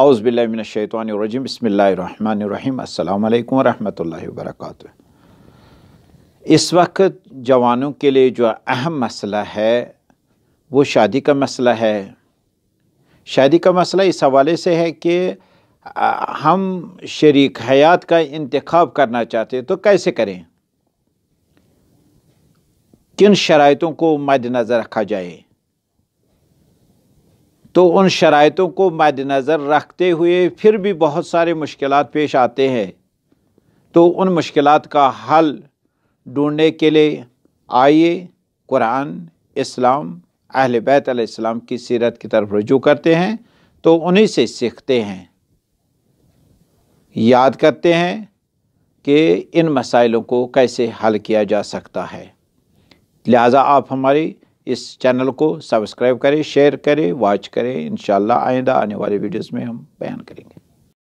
अउज़बिल्लिमिनशैतरजीम बसमीम अल्लाम वरहमल वर्क इस वक्त जवानों के लिए जो अहम मसला है वो शादी का मसला है शादी का मसला इस हवाले से है कि हम शरीक हयात का इंतखब करना चाहते हैं तो कैसे करें किन शरातों को मद्नज़र रखा जाए तो उन शरातों को मद नज़र रखते हुए फिर भी बहुत सारे मुश्किल पेश आते हैं तो उन मुश्किल का हल ढूँढने के लिए आइए कुरान इस्लाम अहल बैत की सीरत की तरफ रजू करते हैं तो उन्हीं से सीखते हैं याद करते हैं कि इन मसाइलों को कैसे हल किया जा सकता है लिहाजा आप हमारी इस चैनल को सब्सक्राइब करें शेयर करें वॉच करें इन आइंदा आने वाले वीडियोस में हम बयान करें